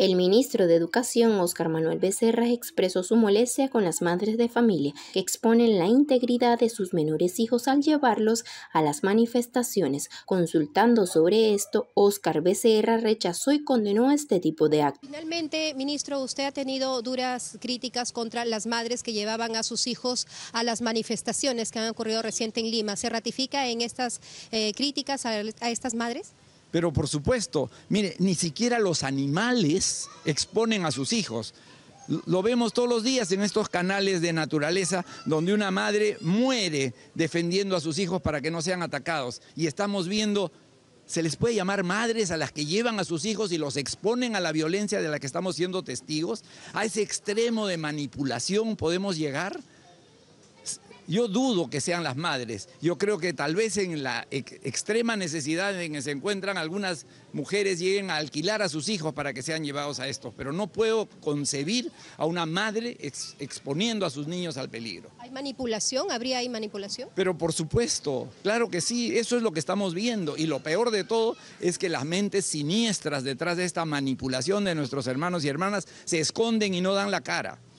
El ministro de Educación, Óscar Manuel Becerra, expresó su molestia con las madres de familia que exponen la integridad de sus menores hijos al llevarlos a las manifestaciones. Consultando sobre esto, Óscar Becerra rechazó y condenó este tipo de actos. Finalmente, ministro, usted ha tenido duras críticas contra las madres que llevaban a sus hijos a las manifestaciones que han ocurrido reciente en Lima. ¿Se ratifica en estas eh, críticas a estas madres? Pero por supuesto, mire, ni siquiera los animales exponen a sus hijos. Lo vemos todos los días en estos canales de naturaleza donde una madre muere defendiendo a sus hijos para que no sean atacados. Y estamos viendo, se les puede llamar madres a las que llevan a sus hijos y los exponen a la violencia de la que estamos siendo testigos. A ese extremo de manipulación podemos llegar. Yo dudo que sean las madres. Yo creo que tal vez en la extrema necesidad en que se encuentran algunas mujeres lleguen a alquilar a sus hijos para que sean llevados a estos. Pero no puedo concebir a una madre exponiendo a sus niños al peligro. ¿Hay manipulación? ¿Habría ahí manipulación? Pero por supuesto, claro que sí. Eso es lo que estamos viendo. Y lo peor de todo es que las mentes siniestras detrás de esta manipulación de nuestros hermanos y hermanas se esconden y no dan la cara.